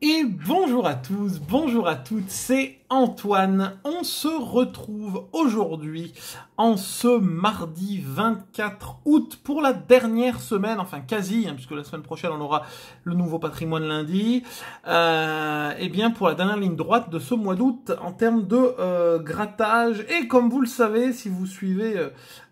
Et bonjour à tous, bonjour à toutes, c'est Antoine. On se retrouve aujourd'hui, en ce mardi 24 août, pour la dernière semaine, enfin quasi, hein, puisque la semaine prochaine on aura le nouveau patrimoine lundi, et euh, eh bien pour la dernière ligne droite de ce mois d'août en termes de euh, grattage. Et comme vous le savez, si vous suivez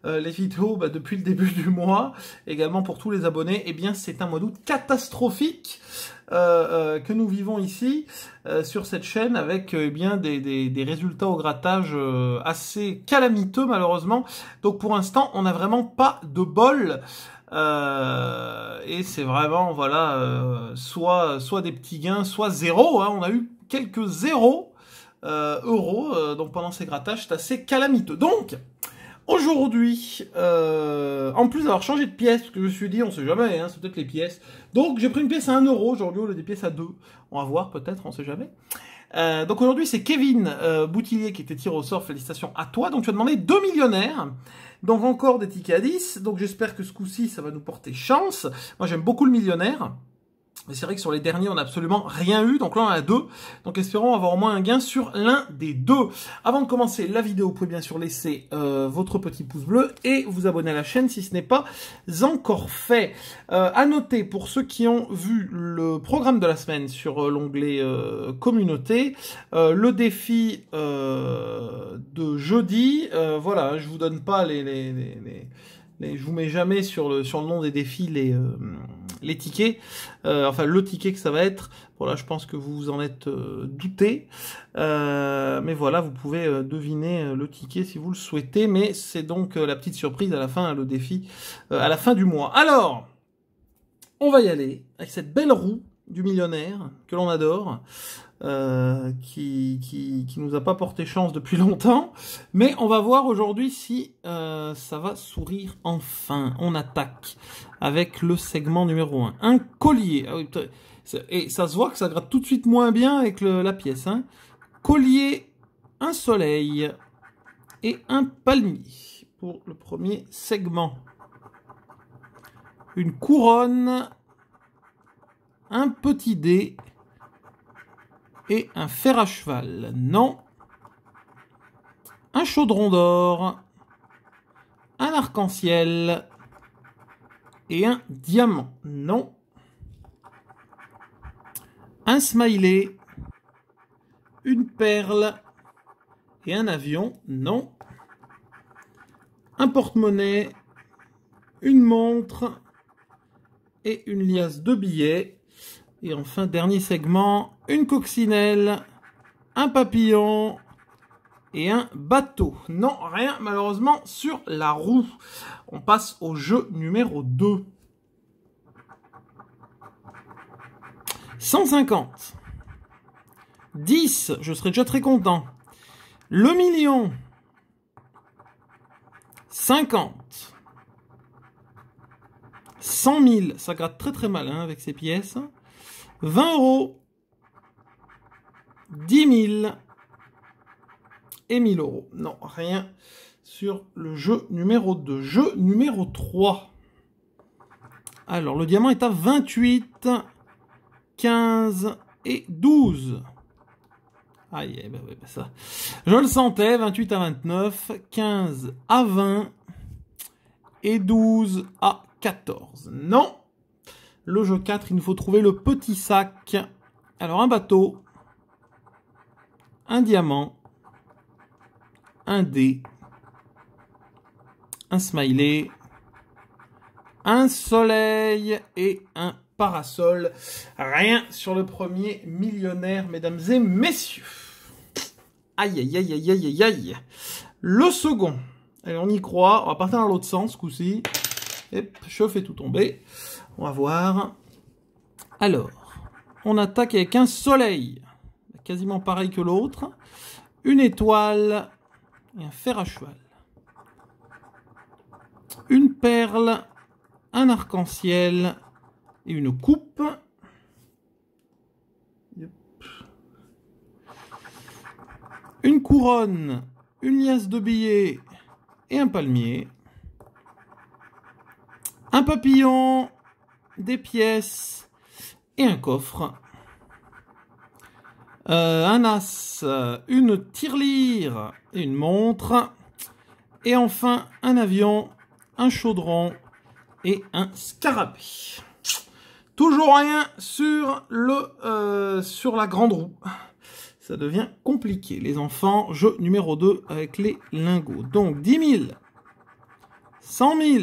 euh, les vidéos bah, depuis le début du mois, également pour tous les abonnés, et eh bien c'est un mois d'août catastrophique que nous vivons ici. Euh, sur cette chaîne avec euh, eh bien des, résultats au grattage euh, assez calamiteux malheureusement. Donc pour l'instant, on n'a vraiment pas de bol. et c'est vraiment voilà soit soit des petits gains, soit zéro. Hein. On a eu quelques zéros euros donc pendant ces grattages, c'est assez calamiteux. Donc Aujourd'hui, euh, en plus d'avoir changé de pièce, parce que je me suis dit, on sait jamais, hein, c'est peut-être les pièces. Donc j'ai pris une pièce à un euro aujourd'hui au lieu des pièces à deux. On va voir peut-être, on sait jamais. Euh, donc aujourd'hui, c'est Kevin euh, Boutillier qui était tiré au sort. Félicitations à toi. Donc tu as demandé 2 millionnaires. Donc encore des tickets à 10. Donc j'espère que ce coup-ci, ça va nous porter chance. Moi j'aime beaucoup le millionnaire. Mais c'est vrai que sur les derniers, on n'a absolument rien eu. Donc là, on a deux. Donc espérons avoir au moins un gain sur l'un des deux. Avant de commencer la vidéo, vous pouvez bien sûr laisser euh, votre petit pouce bleu et vous abonner à la chaîne si ce n'est pas encore fait. Euh, à noter, pour ceux qui ont vu le programme de la semaine sur euh, l'onglet euh, communauté, le défi de jeudi, voilà, je vous donne pas les... les, les, je vous mets jamais sur le, sur le nom des défis les les tickets, euh, enfin le ticket que ça va être. Voilà, je pense que vous vous en êtes euh, douté. Euh, mais voilà, vous pouvez deviner le ticket si vous le souhaitez. Mais c'est donc la petite surprise à la fin, hein, le défi à la fin du mois. Alors, on va y aller avec cette belle roue du millionnaire que l'on adore. Euh, qui, qui, qui, nous a pas porté chance depuis longtemps. Mais on va voir aujourd'hui si euh, ça va sourire enfin. On attaque avec le segment numéro 1. Un collier. Ah et ça se voit que ça gratte tout de suite moins bien avec la pièce. Hein. Collier, un soleil et un palmier pour le premier segment. Une couronne, un petit dé et un fer à cheval. Non. Un chaudron d'or, un arc-en-ciel et un diamant. Non. Un smiley, une perle et un avion. Non. Un porte-monnaie, une montre et une liasse de billets. Et enfin, dernier segment, une coccinelle, un papillon et un bateau. Non, rien malheureusement sur la roue. On passe au jeu numéro 2. 150. 10, je serais déjà très content. Le million. 50. 100 000, ça gratte très très mal hein, avec ces pièces. 20 euros, 10 000 et 1000 euros. Non, rien sur le jeu numéro 2. Jeu numéro 3. Alors, le diamant est à 28, 15 et 12. Aïe, ben bah, ben ça. Je le sentais, 28 à 29, 15 à 20 et 12 à 14. Non le jeu 4, il nous faut trouver le petit sac. Alors un bateau, un diamant, un dé, un smiley, un soleil et un parasol. Rien sur le premier millionnaire, mesdames et messieurs. Aïe, aïe, aïe, aïe, aïe, aïe. Le second. Allez, on y croit. On va partir dans l'autre sens, ce coup-ci je fais tout tomber. On va voir. Alors, on attaque avec un soleil, quasiment pareil que l'autre, une étoile et un fer à cheval. Une perle, un arc-en-ciel et une coupe. Une couronne, une liasse de billets et un palmier. Un papillon, des pièces et un coffre. Euh, un as, une tirelire, une montre. Et enfin, un avion, un chaudron et un scarabée. Toujours rien sur, le, euh, sur la grande roue. Ça devient compliqué, les enfants. Jeu numéro 2 avec les lingots. Donc, 10 000, 100 000,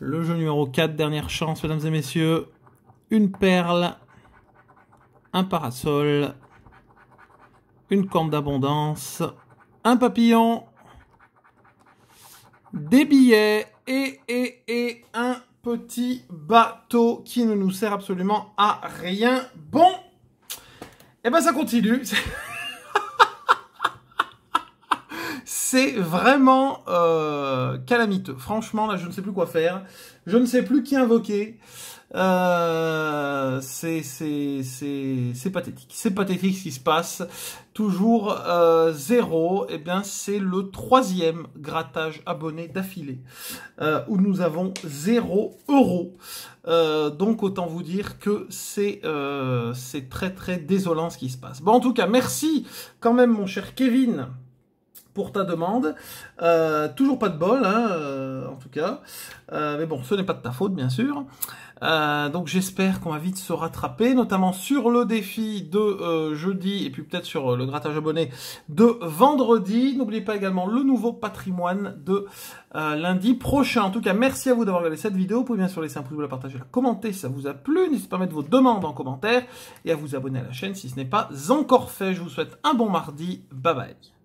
Le jeu numéro 4, dernière chance, mesdames et messieurs. Une perle, un parasol, une corne d'abondance, un papillon, des billets et, et, et un petit bateau qui ne nous sert absolument à rien. Bon, et eh ben ça continue. c'est vraiment euh, calamiteux. Franchement, là, je ne sais plus quoi faire. Je ne sais plus qui invoquer. Euh, c'est c'est pathétique. C'est pathétique ce qui se passe. Toujours euh, zéro. Eh bien, c'est le troisième grattage abonné d'affilée euh, où nous avons zéro euro. Euh, donc, autant vous dire que c'est c'est très très désolant ce qui se passe. Bon, en tout cas, merci quand même, mon cher Kevin pour ta demande. Euh, toujours pas de bol, hein, euh, en tout cas. Euh, mais bon, ce n'est pas de ta faute, bien sûr. donc j'espère qu'on va vite se rattraper, notamment sur le défi de jeudi et puis peut-être sur le grattage abonné de vendredi. N'oubliez pas également le nouveau patrimoine de lundi prochain. En tout cas, merci à vous d'avoir regardé cette vidéo. Vous pouvez bien sûr laisser un pouce bleu, la partager, la commenter si ça vous a plu. N'hésitez pas à mettre vos demandes en commentaire et à vous abonner à la chaîne si ce n'est pas encore fait. Je vous souhaite un bon mardi. Bye bye.